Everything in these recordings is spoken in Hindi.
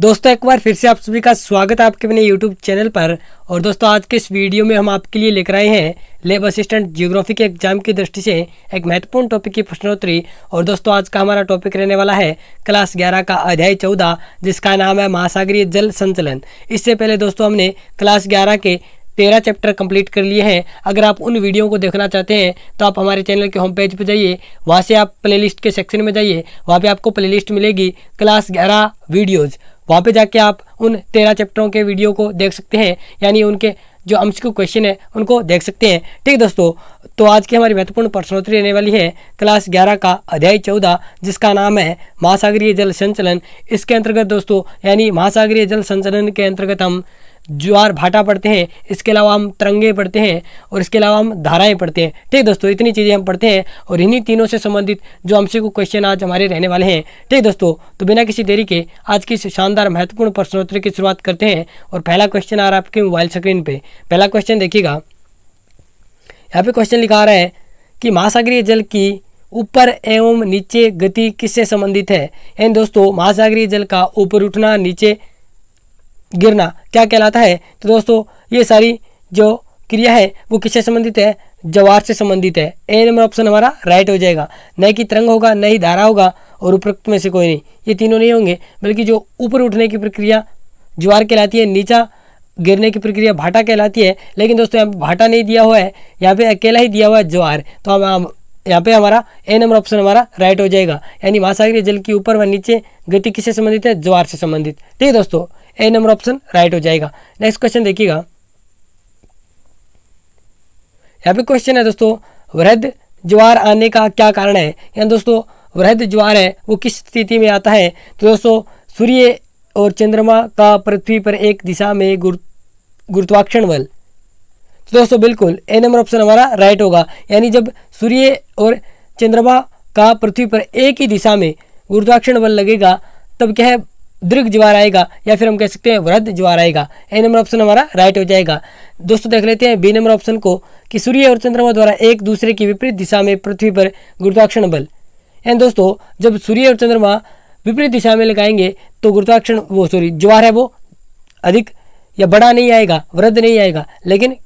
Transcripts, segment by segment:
दोस्तों एक बार फिर से आप सभी का स्वागत है आपके अपने यूट्यूब चैनल पर और दोस्तों आज के इस वीडियो में हम आपके लिए लेकर आए हैं लेब असिस्टेंट जियोग्राफी के एग्जाम की दृष्टि से एक महत्वपूर्ण टॉपिक की प्रश्नोत्तरी और दोस्तों आज का हमारा टॉपिक रहने वाला है क्लास ग्यारह का अध्याय चौदह जिसका नाम है महासागरीय जल संचलन इससे पहले दोस्तों हमने क्लास ग्यारह के तेरह चैप्टर कंप्लीट कर लिए हैं अगर आप उन वीडियो को देखना चाहते हैं तो आप हमारे चैनल के होम पेज पर जाइए वहाँ से आप प्लेलिस्ट के सेक्शन में जाइए वहाँ पे आपको प्लेलिस्ट मिलेगी क्लास ग्यारह वीडियोज़ वहाँ पे जाके आप उन तेरह चैप्टरों के वीडियो को देख सकते हैं यानी उनके जो अंश के क्वेश्चन है उनको देख सकते हैं ठीक दोस्तों तो आज की हमारी महत्वपूर्ण प्रश्नोत्तरी रहने वाली है क्लास ग्यारह का अध्याय चौदह जिसका नाम है महासागरीय जल संचलन इसके अंतर्गत दोस्तों यानी महासागरीय जल संचलन के अंतर्गत हम ज्वार भाटा पढ़ते हैं इसके अलावा हम तरंगे पढ़ते हैं और इसके अलावा हम धाराएं पढ़ते हैं ठीक दोस्तों इतनी चीज़ें हम पढ़ते हैं और इन्हीं तीनों से संबंधित जो हमसे को क्वेश्चन आज हमारे रहने वाले हैं ठीक दोस्तों तो बिना किसी देरी के आज की शानदार महत्वपूर्ण प्रश्नोत्तर की शुरुआत करते हैं और पहला क्वेश्चन आ रहा है आपके मोबाइल स्क्रीन पर पहला क्वेश्चन देखिएगा यहाँ पर क्वेश्चन लिखा आ रहा है कि महासागरीय जल की ऊपर एवं नीचे गति किससे संबंधित है यानी दोस्तों महासागरीय जल का ऊपर उठना नीचे गिरना क्या कहलाता है तो दोस्तों ये सारी जो क्रिया है वो किससे संबंधित है जवार से संबंधित है ए नंबर ऑप्शन हमारा राइट हो जाएगा न कि तरंग होगा न ही धारा होगा और उपरोक्त में से कोई नहीं ये तीनों नहीं होंगे बल्कि जो ऊपर उठने की प्रक्रिया ज्वार कहलाती है नीचा गिरने की प्रक्रिया भाटा कहलाती है लेकिन दोस्तों यहाँ पर भाटा नहीं दिया हुआ है यहाँ पे अकेला ही दिया हुआ है ज्वार तो हम यहाँ पे हमारा ए नंबर ऑप्शन हमारा राइट हो जाएगा यानी महासागरीय जल की ऊपर व नीचे गति किससे संबंधित है ज्वार से संबंधित ठीक है दोस्तों ए नंबर ऑप्शन राइट हो जाएगा नेक्स्ट क्वेश्चन देखिएगा यहाँ पे क्वेश्चन है दोस्तों वृद्ध ज्वार आने का क्या कारण है या दोस्तों वृद्ध ज्वार है वो किस स्थिति में आता है तो दोस्तों सूर्य और चंद्रमा का पृथ्वी पर एक दिशा में गुर गुरुत्वाक्षण बल तो दोस्तों बिल्कुल ए नंबर ऑप्शन हमारा राइट होगा यानी जब सूर्य और चंद्रमा का पृथ्वी पर एक ही दिशा में गुरुत्वाक्षण बल लगेगा तब क्या है दीर्घ ज्वार आएगा या फिर हम कह सकते हैं वृद्ध ज्वार आएगा ए नंबर ऑप्शन हमारा राइट हो जाएगा दोस्तों देख लेते हैं बी नंबर ऑप्शन को कि सूर्य और चंद्रमा द्वारा एक दूसरे की विपरीत दिशा में पृथ्वी पर गुरुत्वाकर्षण बल एंड दोस्तों जब सूर्य और चंद्रमा विपरीत दिशा में लगाएंगे तो गुरुत्वाकर्षण वो सॉरी ज्वार है वो अधिक या बड़ा नहीं आएगा वृद्ध नहीं आएगा लेकिन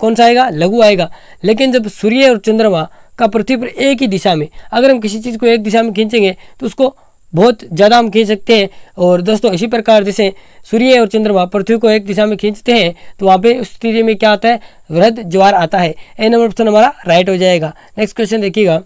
कौन सा आएगा लघु आएगा लेकिन जब सूर्य और चंद्रमा का पृथ्वी पर एक ही दिशा में अगर हम किसी चीज़ को एक दिशा में खींचेंगे तो उसको बहुत ज़्यादा हम खींच सकते हैं और दोस्तों इसी प्रकार जैसे सूर्य और चंद्रमा पृथ्वी को एक दिशा में खींचते हैं तो वहाँ पे उस स्थिति में क्या आता है वृद्ध ज्वार आता है ए नंबर ऑप्शन हमारा राइट हो जाएगा नेक्स्ट क्वेश्चन देखिएगा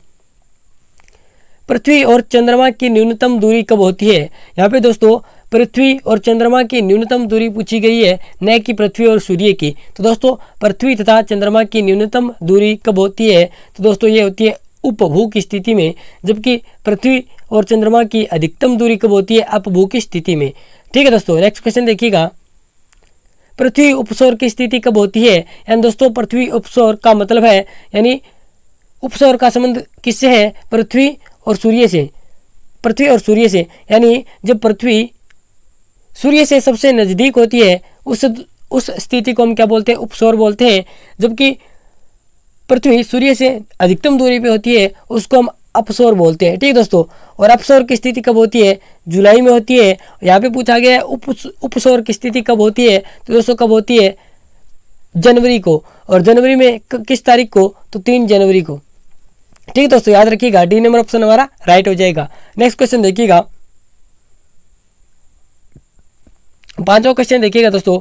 पृथ्वी और चंद्रमा की न्यूनतम दूरी कब होती है यहाँ पे दोस्तों पृथ्वी और चंद्रमा की न्यूनतम दूरी पूछी गई है न कि पृथ्वी और सूर्य की तो दोस्तों पृथ्वी तथा चंद्रमा की न्यूनतम दूरी कब होती है तो दोस्तों ये होती है उपभू की स्थिति में जबकि पृथ्वी और चंद्रमा की अधिकतम दूरी कब होती है अपभू की स्थिति में ठीक है दोस्तों नेक्स्ट क्वेश्चन देखिएगा पृथ्वी उपसौर की स्थिति कब होती है यानी दोस्तों पृथ्वी उपसौर का मतलब है यानी उपसौर का संबंध किससे है पृथ्वी और सूर्य से पृथ्वी और सूर्य से यानी जब पृथ्वी सूर्य से सबसे नज़दीक होती है उस उस स्थिति को हम क्या बोलते हैं उपसौर बोलते हैं जबकि पृथ्वी सूर्य से अधिकतम दूरी पे होती है उसको हम अपसोर बोलते हैं ठीक है दोस्तों और अपसोर की स्थिति कब होती है जुलाई में होती है यहाँ पे पूछा गया है उप उपसोर की स्थिति कब होती है तो दोस्तों कब होती है जनवरी को और जनवरी में किस तारीख को तो तीन जनवरी को ठीक है दोस्तों याद रखिएगा डी नंबर ऑप्शन हमारा राइट हो जाएगा नेक्स्ट क्वेश्चन देखिएगा पांचवा क्वेश्चन देखिएगा दोस्तों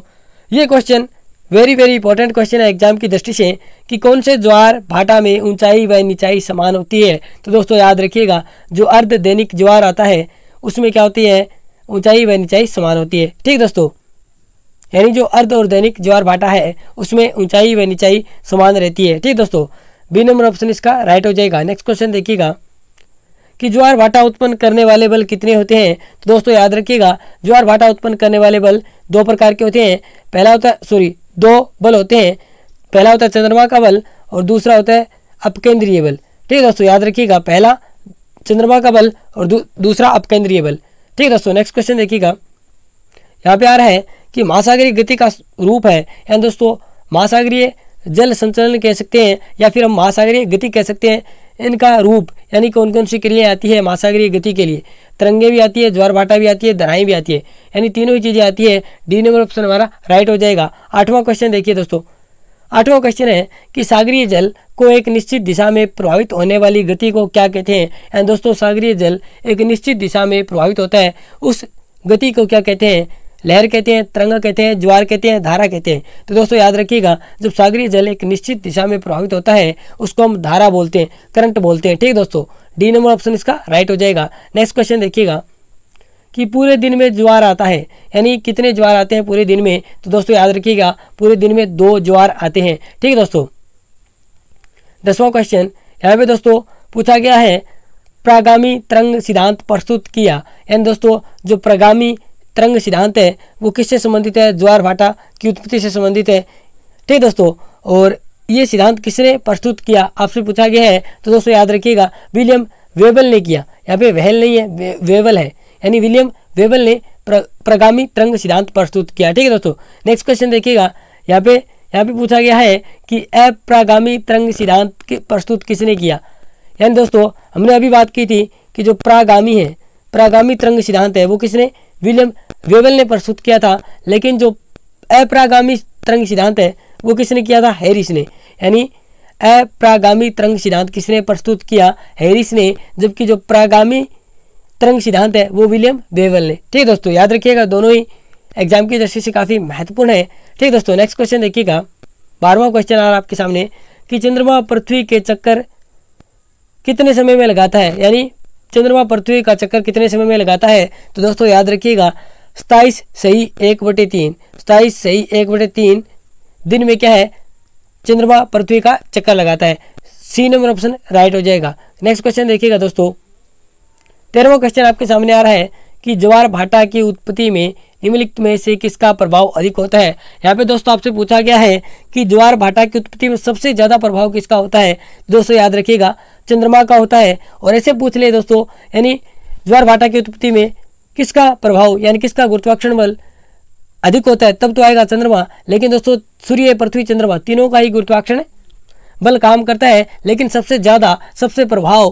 ये question very very important question है एग्जाम की दृष्टि से कि कौन से ज्वार भाटा में ऊंचाई व निचाई समान होती है तो दोस्तों याद रखिएगा जो अर्ध दैनिक ज्वार आता है उसमें क्या होती है ऊंचाई व निचाई समान होती है ठीक दोस्तों यानी जो अर्ध और दैनिक ज्वार भाटा है उसमें ऊंचाई व निचाई समान रहती है ठीक दोस्तों बी नंबर ऑप्शन इसका राइट हो जाएगा नेक्स्ट क्वेश्चन देखिएगा कि ज्वार भाटा उत्पन्न करने वाले बल कितने होते हैं तो दोस्तों याद रखिएगा ज्वार भाटा उत्पन्न करने वाले बल दो प्रकार के होते हैं पहला होता है सॉरी दो बल होते हैं पहला होता है चंद्रमा का बल और दूसरा होता है अपकेंद्रीय बल ठीक है दोस्तों याद रखिएगा पहला चंद्रमा का बल और दू, दूसरा अपकेंद्रीय बल ठीक है दोस्तों नेक्स्ट क्वेश्चन देखिएगा यहाँ पे आ रहा है कि महासागरीय गति का रूप है यानी दोस्तों महासागरीय जल संचलन कह सकते हैं या फिर हम महासागरीय गति कह सकते हैं इनका रूप यानी कौन कौन सी क्रियाएँ आती है महासागरीय गति के लिए तिरंगे भी आती है ज्वार भाटा भी आती है दराई भी आती है यानी तीनों ही चीज़ें आती है डी नंबर ऑप्शन हमारा राइट हो जाएगा आठवां क्वेश्चन देखिए दोस्तों आठवां क्वेश्चन है कि सागरीय जल को एक निश्चित दिशा में प्रभावित होने वाली गति को क्या कहते हैं एंड दोस्तों सागरीय जल एक निश्चित दिशा में प्रभावित होता है उस गति को क्या कहते हैं लहर कहते हैं तरंग कहते हैं ज्वार कहते हैं धारा कहते हैं तो दोस्तों याद रखिएगा जब सागरीय जल एक निश्चित दिशा में प्रभावित होता है उसको हम धारा बोलते हैं करंट बोलते हैं ठीक दोस्तों डी नंबर ऑप्शन इसका राइट हो जाएगा नेक्स्ट क्वेश्चन देखिएगा कि पूरे दिन में ज्वार आता है यानी कितने ज्वार आते हैं पूरे दिन में तो दोस्तों याद रखिएगा पूरे दिन में दो ज्वार आते हैं ठीक है दोस्तों दसवां क्वेश्चन यहाँ पे दोस्तों पूछा गया है प्रागामी तरंग सिद्धांत प्रस्तुत किया यानी दोस्तों जो प्रागामी तरंग सिद्धांत है वो किससे संबंधित है ज्वार भाटा की उत्पत्ति से संबंधित है ठीक है दोस्तों और ये सिद्धांत किसने प्रस्तुत किया आपसे पूछा गया है तो दोस्तों याद रखिएगा विलियम वेबल ने किया यहाँ पे वहल नहीं है वे, वेबल है यानी विलियम वेबल ने प्र, प्रगामी तरंग सिद्धांत प्रस्तुत किया ठीक है दोस्तों नेक्स्ट क्वेश्चन देखिएगा यहाँ पे यहाँ पे पूछा गया है कि अप्रागामी तरंग सिद्धांत के प्रस्तुत किसने किया यानी दोस्तों हमने अभी बात की थी कि जो प्रागामी है प्रागामी तरंग सिद्धांत है वो किसने विलियम वेबल ने प्रस्तुत किया था लेकिन जो अप्रागामी तरंग सिद्धांत है वो किसने किया था हैरिस ने यानी अप्रागामी तरंग सिद्धांत किसने प्रस्तुत किया हैरिस ने जबकि जो प्रागामी तरंग सिद्धांत है वो विलियम देवल ने ठीक है दोस्तों याद रखिएगा दोनों ही एग्जाम की दृष्टि से काफ़ी महत्वपूर्ण है ठीक दोस्तों नेक्स्ट क्वेश्चन देखिएगा बारहवा क्वेश्चन आ रहा है आपके सामने कि चंद्रमा पृथ्वी के चक्कर कितने समय में लगाता है यानी चंद्रमा पृथ्वी का चक्कर कितने समय में लगाता है तो दोस्तों याद रखिएगा सताइस सही एक बटे तीन सताइस सही एक बटे तीन दिन में क्या है चंद्रमा पृथ्वी का चक्कर लगाता है सी नंबर ऑप्शन राइट हो जाएगा नेक्स्ट क्वेश्चन देखिएगा दोस्तों तेरहवा क्वेश्चन आपके सामने आ रहा है कि ज्वार भाटा की उत्पत्ति में निम्नलिखित में से किसका प्रभाव अधिक होता है यहाँ पे दोस्तों आपसे पूछा गया है कि ज्वार भाटा की उत्पत्ति में सबसे ज़्यादा प्रभाव किसका होता है दोस्तों याद रखिएगा चंद्रमा का होता है और ऐसे पूछ ले दोस्तों यानी ज्वार भाटा की उत्पत्ति में किसका प्रभाव यानी किसका गुरुत्वाकर्षण बल अधिक होता है तब तो आएगा चंद्रमा लेकिन दोस्तों सूर्य पृथ्वी चंद्रमा तीनों का ही गुरुत्वाकर्षण बल काम करता है लेकिन सबसे ज़्यादा सबसे प्रभाव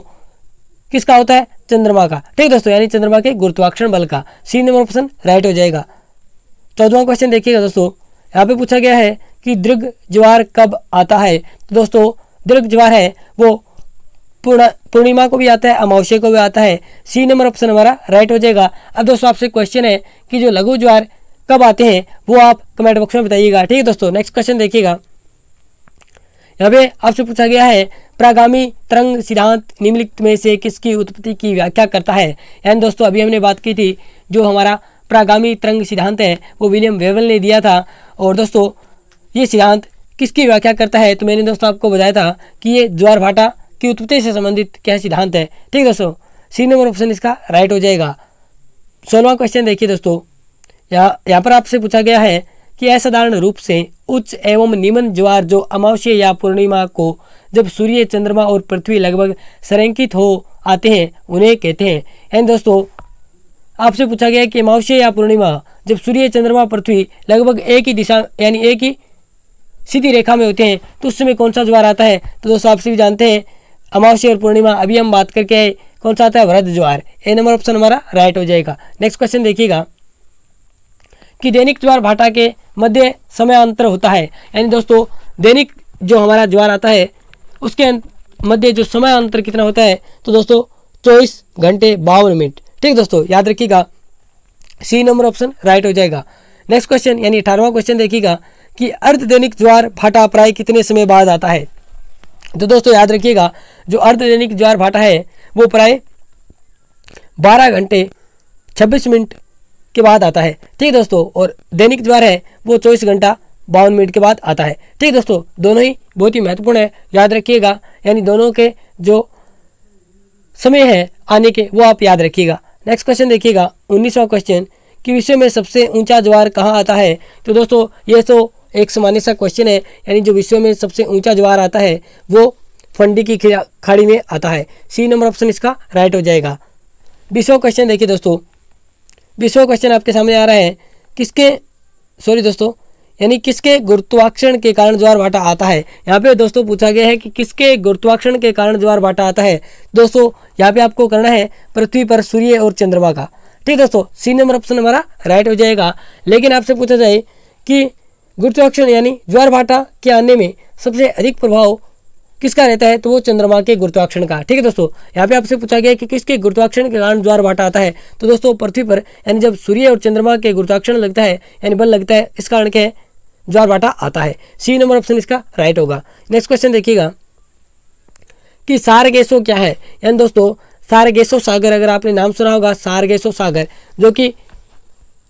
किसका होता है चंद्रमा का ठीक दोस्तों यानी चंद्रमा के गुरुत्वाकर्षण बल का सी नंबर ऑप्शन राइट हो जाएगा चौदवा क्वेश्चन देखिएगा दोस्तों यहाँ पे पूछा गया है कि दृग ज्वार कब आता है तो दोस्तों दृग ज्वार है वो पूर्ण पूर्णिमा को भी आता है अमावस्या को भी आता है सी नंबर ऑप्शन हमारा राइट हो जाएगा अब दोस्तों आपसे क्वेश्चन है कि जो लघु ज्वार कब आते हैं वो आप कमेंट बॉक्स में बताइएगा ठीक है दोस्तों नेक्स्ट क्वेश्चन देखिएगा यहाँ पे आपसे पूछा गया है प्रागामी तरंग सिद्धांत निम्नलिखित में से किसकी उत्पत्ति की व्याख्या करता है यानी दोस्तों अभी हमने बात की थी जो हमारा प्रागामी तरंग सिद्धांत है वो विलियम वेवल ने दिया था और दोस्तों ये सिद्धांत किसकी व्याख्या करता है तो मैंने दोस्तों आपको बताया था कि ये ज्वार भाटा की उत्पत्ति से संबंधित क्या सिद्धांत है ठीक है दोस्तों सी नंबर ऑप्शन इसका राइट हो जाएगा सोलवा क्वेश्चन देखिए दोस्तों यहाँ पर आपसे पूछा गया है कि असाधारण रूप से उच्च एवं निमन ज्वार जो अमावस्य या पूर्णिमा को जब सूर्य चंद्रमा और पृथ्वी लगभग संरेखित हो आते हैं उन्हें कहते हैं एंड दोस्तों आपसे पूछा गया कि अमावस्या या पूर्णिमा जब सूर्य चंद्रमा पृथ्वी लगभग एक ही दिशा यानी एक ही सीधी रेखा में होते हैं तो उस समय कौन सा ज्वार आता है तो दोस्तों आपसे भी जानते हैं अमावस्या और पूर्णिमा अभी हम बात करके आए कौन सा आता है वृद्ध ज्वार ए नंबर ऑप्शन हमारा राइट हो जाएगा नेक्स्ट क्वेश्चन देखिएगा कि दैनिक ज्वार भाटा के मध्य समय अंतर होता है यानी दोस्तों दैनिक जो हमारा ज्वार आता है उसके अं-, मध्य जो समय अंतर कितना होता है तो दोस्तों चौबीस घंटे बावन मिनट ठीक दोस्तों याद रखिएगा सी नंबर ऑप्शन राइट हो जाएगा नेक्स्ट क्वेश्चन यानी अठारहवा क्वेश्चन देखिएगा कि अर्ध दैनिक ज्वार भाटा प्राय कितने समय बाद आता है तो दोस्तों याद रखिएगा जो अर्ध दैनिक ज्वार भाटा है वो प्राय 12 घंटे 26 मिनट के बाद आता है ठीक दोस्तों और दैनिक द्वार है वो चौबीस घंटा बावन मिनट के बाद आता है ठीक दोस्तों दोनों ही बहुत ही महत्वपूर्ण है याद रखिएगा यानी दोनों के जो समय है आने के वो आप याद रखिएगा नेक्स्ट क्वेश्चन देखिएगा उन्नीसवा क्वेश्चन कि विश्व में सबसे ऊंचा ज्वार कहाँ आता है तो दोस्तों ये तो एक सामान्य सा क्वेश्चन है यानी जो विश्व में सबसे ऊंचा ज्वार आता है वो फंडी की खाड़ी में आता है सी नंबर ऑप्शन इसका राइट हो जाएगा बीसवा क्वेश्चन देखिए दोस्तों बीसवा क्वेश्चन आपके सामने आ रहा है किसके सॉरी दोस्तों यानी किसके गुरुत्वाकर्षण के कारण ज्वार भाटा आता है यहाँ पे दोस्तों पूछा गया है कि किसके गुरुत्वाकर्षण के कारण ज्वार भाटा आता है दोस्तों यहाँ पे आपको करना है पृथ्वी पर सूर्य और चंद्रमा का ठीक है दोस्तों सी नंबर ऑप्शन हमारा राइट हो जाएगा लेकिन आपसे पूछा जाए कि गुरुत्वाकर्षण यानी ज्वार भाटा के आने में सबसे अधिक प्रभाव किसका रहता है तो वो चंद्रमा के गुरुत्वाक्षण का ठीक है दोस्तों यहाँ पे आपसे पूछा गया कि किसके गुरुत्वाक्षण के कारण ज्वार भाटा आता है तो दोस्तों पृथ्वी पर यानी जब सूर्य और चंद्रमा के गुरुत्वाक्षण लगता है यानी बल लगता है इस कारण क्या है ज्वार भाटा आता है सी नंबर ऑप्शन इसका राइट होगा नेक्स्ट क्वेश्चन देखिएगा कि सार गैसो क्या है यानी दोस्तों सार गैसो सागर अगर आपने नाम सुना होगा सार गैसो सागर जो कि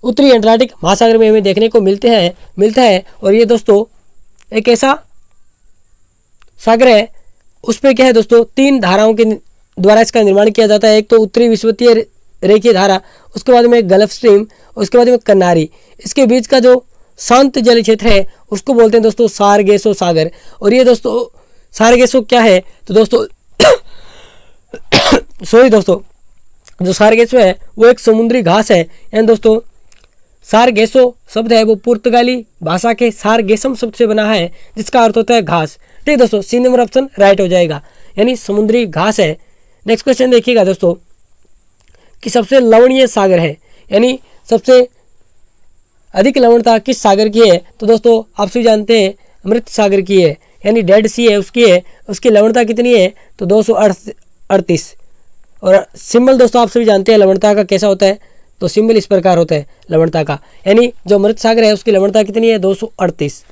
उत्तरी अंटार्कटिक महासागर में हमें देखने को मिलते हैं मिलता है और ये दोस्तों एक ऐसा सागर है उस पर क्या है दोस्तों तीन धाराओं के द्वारा इसका निर्माण किया जाता है एक तो उत्तरी विश्वतीय रेखीय धारा उसके बाद में गल्फ स्ट्रीम उसके बाद में कन्नारी इसके बीच का जो शांत जल क्षेत्र है उसको बोलते हैं दोस्तों सारगेसो सागर और ये दोस्तों सारगेसो क्या है तो दोस्तों सॉरी दोस्तों जो सारगेसो है वो एक समुद्री घास है यानी दोस्तों सारगेसो शब्द है वो पुर्तगाली भाषा के सारगेसम शब्द से बना है जिसका अर्थ होता है घास ठीक है दोस्तों सी नंबर ऑप्शन राइट हो जाएगा यानी समुद्री घास है नेक्स्ट क्वेश्चन देखिएगा दोस्तों कि सबसे लवणीय सागर है यानी सबसे अधिक लवणता किस सागर की है तो दोस्तों आप सभी जानते हैं मृत सागर की है यानी डेड सी है उसकी है उसकी लवणता कितनी है तो दो अड़तीस और सिंबल दोस्तों आप सभी जानते हैं लवणता का कैसा होता है तो सिंबल इस प्रकार होता है लवणता का यानी जो मृत सागर है उसकी लवणता कितनी है दो सौ अड़तीस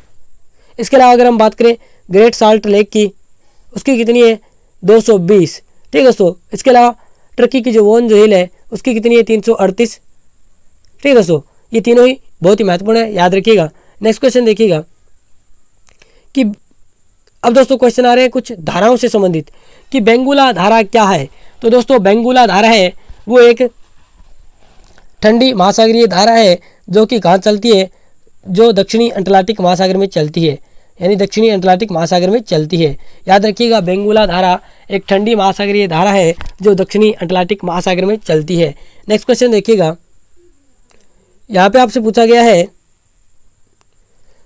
इसके अलावा अगर हम बात करें ग्रेट साल्ट लेक की उसकी कितनी है 220 ठीक है दोस्तों इसके अलावा टर्की की जो वोन जो हिल है उसकी कितनी है 338 ठीक है दोस्तों ये तीनों ही बहुत ही महत्वपूर्ण है याद रखिएगा नेक्स्ट क्वेश्चन देखिएगा कि अब दोस्तों क्वेश्चन आ रहे हैं कुछ धाराओं से संबंधित कि बेंगुला धारा क्या है तो दोस्तों बेंगुला धारा है वो एक ठंडी महासागरीय धारा है जो कि कहाँ चलती है जो दक्षिणी अंटलांटिक महासागर में चलती है यानी दक्षिणी अंटार्टिक महासागर में चलती है याद रखिएगा बेंगुला धारा एक ठंडी महासागरीय धारा है जो दक्षिणी अंटलांटिक महासागर में चलती है नेक्स्ट क्वेश्चन देखिएगा यहाँ पे आपसे पूछा गया है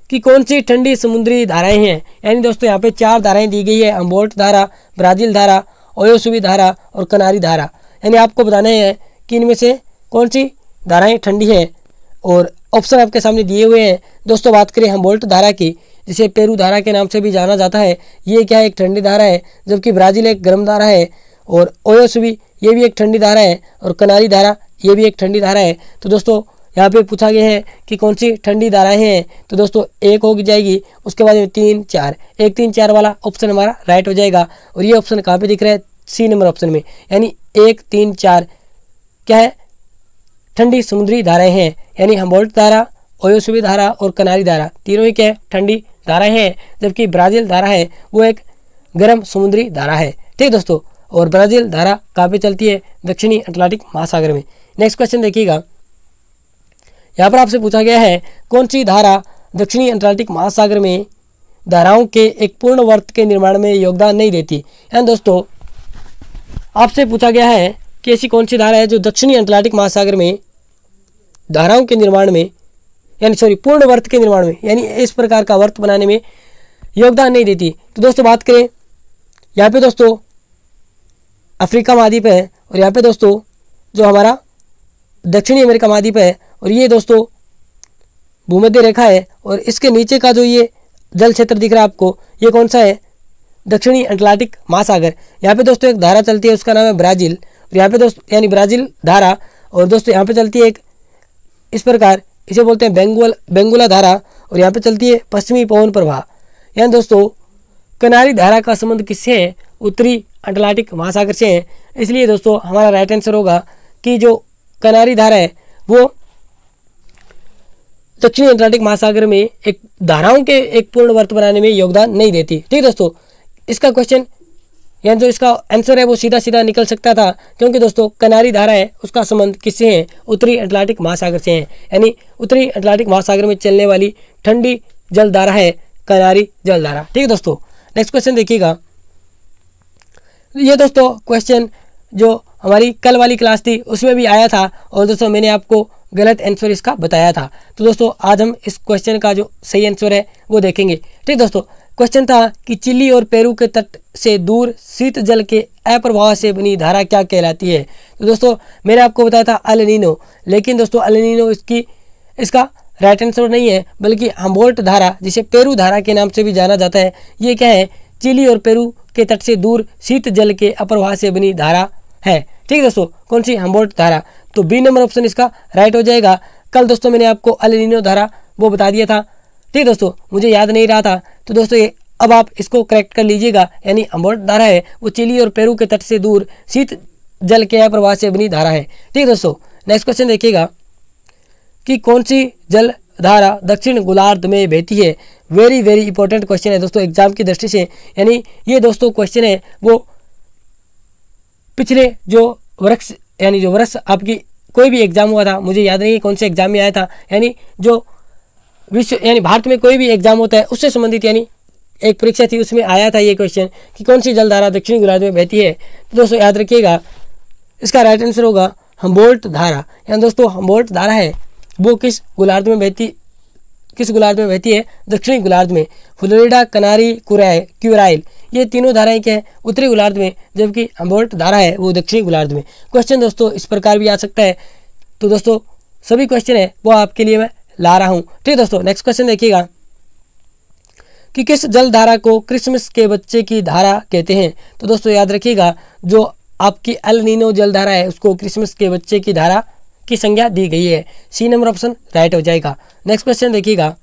कि कौन सी ठंडी समुद्री धाराएं हैं यानी दोस्तों यहाँ पे चार धाराएं दी गई है अम्बोल्ट धारा ब्राज़ील धारा ओयोसुबी धारा और कनारी धारा यानी आपको बताना है कि इनमें से कौन सी धाराएं ठंडी है और ऑप्शन आपके सामने दिए हुए हैं दोस्तों बात करें हम बोल्ट धारा की जिसे पेरू धारा के नाम से भी जाना जाता है ये क्या है एक ठंडी धारा है जबकि ब्राज़ील एक गर्म धारा है और ओयोसवी ये भी एक ठंडी धारा है और कनारी धारा ये भी एक ठंडी धारा है तो दोस्तों यहाँ पे पूछा गया है कि कौन सी ठंडी धाराएं हैं तो दोस्तों एक हो जाएगी उसके बाद में तीन चार एक तीन चार वाला ऑप्शन हमारा राइट हो जाएगा और ये ऑप्शन कहाँ पे दिख रहा है सी नंबर ऑप्शन में यानी एक तीन चार क्या है ठंडी समुद्री धाराएं हैं यानी हम्बोल्ट धारा ओयोसुबी धारा और कनारी धारा तीनों ही क्या है ठंडी धाराएं हैं जबकि ब्राज़ील धारा है वो एक गर्म समुद्री धारा है ठीक दोस्तों और ब्राज़ील धारा काफ़ी चलती है दक्षिणी अटलांटिक महासागर में नेक्स्ट क्वेश्चन देखिएगा यहाँ पर आपसे पूछा गया है कौन सी धारा दक्षिणी अटलांटिक महासागर में धाराओं के एक पूर्ण वर्त के निर्माण में योगदान नहीं देती है दोस्तों आपसे पूछा गया है कि ऐसी कौन सी धारा है जो दक्षिणी अटलांटिक महासागर में धाराओं के निर्माण में यानी सॉरी पूर्ण वर्त के निर्माण में यानी इस प्रकार का वर्त बनाने में योगदान नहीं देती तो दोस्तों बात करें यहाँ पे दोस्तों अफ्रीका महाद्वीप है और यहाँ पे दोस्तों जो हमारा दक्षिणी अमेरिका महाद्वीप है और ये दोस्तों भूमध्य रेखा है और इसके नीचे का जो ये जल क्षेत्र दिख रहा है आपको ये कौन सा है दक्षिणी अटलांटिक महासागर यहाँ पे दोस्तों एक धारा चलती है उसका नाम है ब्राज़ील और यहाँ पे दोस्तों यानी ब्राज़ील धारा और दोस्तों यहाँ पे चलती है एक इस प्रकार इसे बोलते हैं बेंगुल बेंगुला धारा और यहाँ पे चलती है पश्चिमी पवन प्रवाह यहाँ दोस्तों कनारी धारा का संबंध किससे है उत्तरी अटलांटिक महासागर से है इसलिए दोस्तों हमारा राइट आंसर होगा कि जो कनारी धारा है वो दक्षिणी अटलांटिक महासागर में एक धाराओं के एक पूर्ण वर्त बनाने में योगदान नहीं देती ठीक है दोस्तों इसका क्वेश्चन यानी जो इसका आंसर है वो सीधा सीधा निकल सकता था क्योंकि दोस्तों कनारी धारा है उसका संबंध किससे है उत्तरी अटलांटिक महासागर से है यानी उत्तरी अटलांटिक महासागर में चलने वाली ठंडी जलधारा है कनारी जलधारा ठीक है दोस्तों नेक्स्ट क्वेश्चन देखिएगा ये दोस्तों क्वेश्चन जो हमारी कल वाली क्लास थी उसमें भी आया था और दोस्तों मैंने आपको गलत आंसर इसका बताया था तो दोस्तों आज हम इस क्वेश्चन का जो सही आंसर है वो देखेंगे ठीक दोस्तों क्वेश्चन था कि चिली और पेरू के तट से दूर शीत जल के अप्रभाव से बनी धारा क्या कहलाती है तो दोस्तों मैंने आपको बताया था अलनिनो लेकिन दोस्तों अलनिनो इसकी इसका राइट आंसर नहीं है बल्कि हम्बोल्ट धारा जिसे पेरू धारा के नाम से भी जाना जाता है ये क्या है चिली और पेरू के तट से दूर शीत जल के अप्रवाह से बनी धारा है ठीक है दोस्तों कौन सी हम्बोल्ट धारा तो बी नंबर ऑप्शन इसका राइट हो जाएगा कल दोस्तों मैंने आपको अलिनो धारा वो बता दिया था ठीक दोस्तों मुझे याद नहीं रहा था तो दोस्तों ये अब आप इसको करेक्ट कर लीजिएगा यानी अम्बोट धारा है वो चिली और पेरू के तट से दूर शीत जल के प्रवाह से बनी धारा है ठीक दोस्तों नेक्स्ट क्वेश्चन देखिएगा कि कौन सी जल धारा दक्षिण गोलार्ध में बहती है वेरी वेरी इंपॉर्टेंट क्वेश्चन है दोस्तों एग्जाम की दृष्टि से यानी ये दोस्तों क्वेश्चन है वो पिछले जो वृक्ष यानी जो वर्ष आपकी कोई भी एग्जाम हुआ था मुझे याद नहीं है कौन से एग्जाम में आया था यानी जो विश्व यानी भारत में कोई भी एग्जाम होता है उससे संबंधित यानी एक परीक्षा थी उसमें आया था ये क्वेश्चन कि कौन सी जलधारा दक्षिणी गुजरात में बहती है तो दोस्तों याद रखिएगा इसका राइट आंसर होगा हम्बोल्ट धारा यानी दोस्तों हम्बोल्ट धारा है वो किस गोलार्ध में बहती किस गोलार्ध में बहती है दक्षिणी गोलार्ध में फ्लोरिडा कनारी कुराय क्यूराइल ये तीनों धाराएं क्या है उत्तरी गोलार्ध में जबकि हम्बोल्ट धारा है वो दक्षिणी गोलार्ध में क्वेश्चन दोस्तों इस प्रकार भी आ सकता है तो दोस्तों सभी क्वेश्चन है वो आपके लिए मैं ला रहा हूँ ठीक है दोस्तों नेक्स्ट क्वेश्चन देखिएगा कि किस जल धारा को क्रिसमस के बच्चे की धारा कहते हैं तो दोस्तों याद रखिएगा जो आपकी अल नीनो जल धारा है उसको क्रिसमस के बच्चे की धारा की संज्ञा दी गई है सी नंबर ऑप्शन राइट हो जाएगा नेक्स्ट क्वेश्चन देखिएगा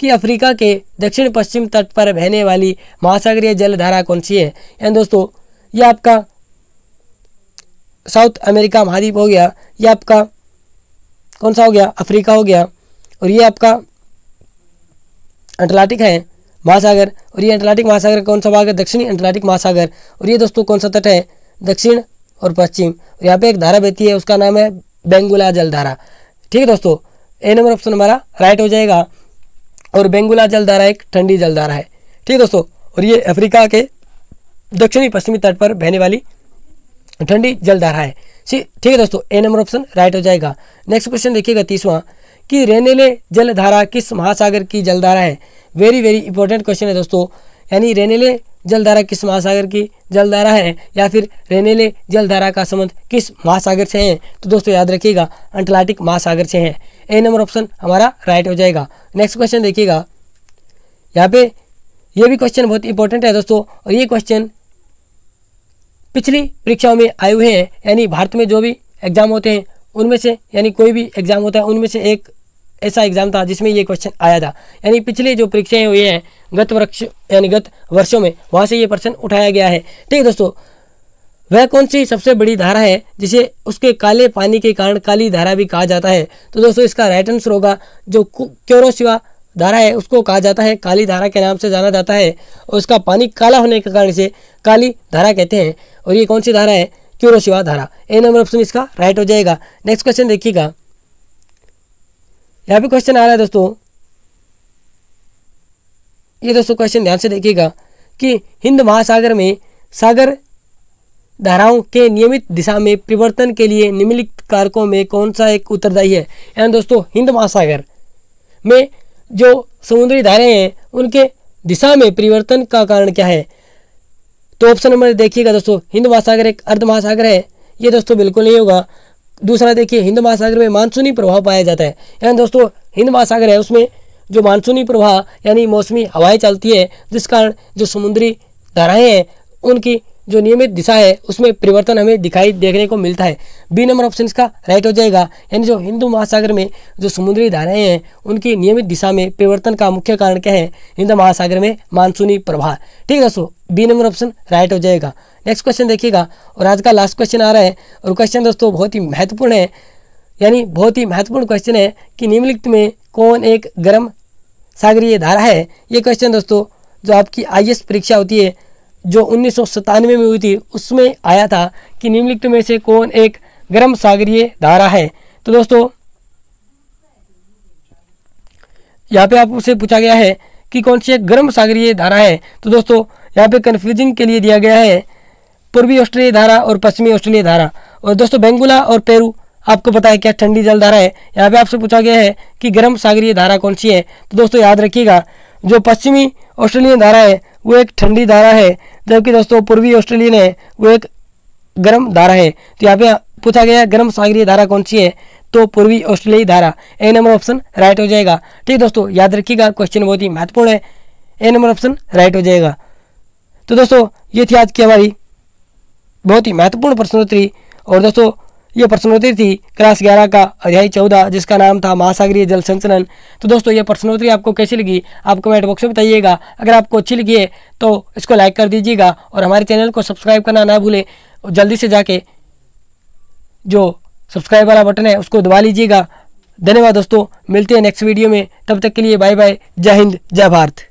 कि अफ्रीका के दक्षिण पश्चिम तट पर बहने वाली महासागरीय जलधारा कौन सी है यानी दोस्तों ये आपका साउथ अमेरिका महाद्वीप हो गया या आपका कौन सा हो गया अफ्रीका हो गया और ये आपका अंटलाटिक है महासागर और ये अंटलाटिक महासागर कौन सा भाग है दक्षिणी अंटलाटिक महासागर और ये दोस्तों कौन सा तट है दक्षिण और पश्चिम और यहाँ पे एक धारा बहती है उसका नाम है बेंगुला जलधारा ठीक है दोस्तों ए नंबर ऑप्शन हमारा राइट हो जाएगा और बेंगुला जलधारा एक ठंडी जलधारा है ठीक है दोस्तों और ये अफ्रीका के दक्षिणी पश्चिमी तट पर बहने वाली ठंडी जलधारा है ठीक है दोस्तों ए नंबर ऑप्शन राइट हो जाएगा नेक्स्ट क्वेश्चन देखिएगा तीसवा कि रेनेले जलधारा किस महासागर की जलधारा है वेरी वेरी इंपॉर्टेंट क्वेश्चन है दोस्तों यानी रेनेले जलधारा किस महासागर की जलधारा है या फिर रेनेले जलधारा का संबंध किस महासागर से है तो दोस्तों याद रखिएगा अंटलाटिक महासागर से है ए नंबर ऑप्शन हमारा राइट हो जाएगा नेक्स्ट क्वेश्चन देखिएगा यहाँ पे ये भी क्वेश्चन बहुत इंपॉर्टेंट है दोस्तों और ये क्वेश्चन पिछली परीक्षाओं में आए हुए हैं यानी भारत में जो भी एग्ज़ाम होते हैं उनमें से यानी कोई भी एग्ज़ाम होता है उनमें से एक ऐसा एग्ज़ाम था जिसमें ये क्वेश्चन आया था यानी पिछले जो परीक्षाएं हुई हैं गत वर्ष यानी गत वर्षों में वहाँ से ये प्रश्न उठाया गया है ठीक है दोस्तों वह कौन सी सबसे बड़ी धारा है जिसे उसके काले पानी के कारण काली धारा भी कहा जाता है तो दोस्तों इसका राइट आंसर होगा जो क्योरोशिवा धारा है उसको कहा जाता है काली धारा के नाम से जाना जाता है और उसका पानी काला होने के कारण से काली धारा कहते हैं और ये कौन सी धारा है क्यूरोशिवा धारा ए नंबर ऑप्शन इसका राइट हो जाएगा नेक्स्ट क्वेश्चन देखिएगा यहाँ पे क्वेश्चन आ रहा है दोस्तों ये दोस्तों क्वेश्चन ध्यान से देखिएगा कि हिंद महासागर में सागर धाराओं के नियमित दिशा में परिवर्तन के लिए निम्नलिखित कारकों में कौन सा एक उत्तरदायी है यानी दोस्तों हिंद महासागर में जो समुद्री धारे हैं उनके दिशा में परिवर्तन का कारण क्या है तो ऑप्शन नंबर देखिएगा दोस्तों हिंद महासागर एक अर्ध महासागर है ये दोस्तों बिल्कुल नहीं होगा दूसरा देखिए हिंद महासागर में मानसूनी प्रभाव पाया जाता है यानी दोस्तों हिंद महासागर है उसमें जो मानसूनी प्रवाह यानी मौसमी हवाएं चलती है जिस कारण जो समुद्री धाराएँ हैं उनकी जो नियमित दिशा है उसमें परिवर्तन हमें दिखाई देखने को मिलता है बी नंबर ऑप्शन का राइट हो जाएगा यानी जो हिंदू महासागर में जो समुद्री धाराएं हैं उनकी नियमित दिशा में परिवर्तन का मुख्य कारण क्या है हिंदू महासागर में मानसूनी प्रभाव ठीक है दोस्तों बी नंबर ऑप्शन राइट हो जाएगा नेक्स्ट क्वेश्चन देखिएगा और आज का लास्ट क्वेश्चन आ रहा है और क्वेश्चन दोस्तों बहुत ही महत्वपूर्ण है यानी बहुत ही महत्वपूर्ण क्वेश्चन है कि निम्नलिखित में कौन एक गर्म सागरीय धारा है ये क्वेश्चन दोस्तों जो आपकी आई परीक्षा होती है जो उन्नीस में हुई थी उसमें आया था कि निम्नलिखित में से कौन एक गर्म सागरीय धारा है तो दोस्तों यहाँ पे आपसे पूछा गया है कि कौन सी एक गर्म सागरीय धारा है तो दोस्तों यहाँ पे कन्फ्यूजिंग के लिए दिया गया है पूर्वी ऑस्ट्रेलिया धारा और पश्चिमी ऑस्ट्रेलिया धारा और दोस्तों बेंगुला और पेरू आपको पता है क्या ठंडी जल धारा है यहाँ पे आपसे पूछा गया है कि गर्म सागरीय धारा कौन सी है तो दोस्तों याद रखिएगा जो पश्चिमी ऑस्ट्रेलियन धारा है वो एक ठंडी धारा है जबकि दोस्तों पूर्वी ऑस्ट्रेलियन है वो एक गर्म धारा है तो यहाँ पे पूछा गया गर्म सागरीय धारा कौन सी है तो पूर्वी ऑस्ट्रेलियाई धारा ए नंबर ऑप्शन राइट हो जाएगा ठीक है दोस्तों याद रखिएगा क्वेश्चन बहुत ही महत्वपूर्ण है ए नंबर ऑप्शन राइट हो जाएगा तो दोस्तों ये थी आज की हमारी बहुत ही महत्वपूर्ण प्रश्नोत्तरी और दोस्तों ये प्रश्नोत्तरी थी क्लास ग्यारह का अध्याय चौदह जिसका नाम था महासागरीय जल संचलन तो दोस्तों ये प्रश्नोत्तरी आपको कैसी लगी आप कमेंट बॉक्स में बताइएगा अगर आपको अच्छी लगी है तो इसको लाइक कर दीजिएगा और हमारे चैनल को सब्सक्राइब करना ना भूलें जल्दी से जाके जो सब्सक्राइब वाला बटन है उसको दबा लीजिएगा धन्यवाद दोस्तों मिलते हैं नेक्स्ट वीडियो में तब तक के लिए बाय बाय जय हिंद जय भारत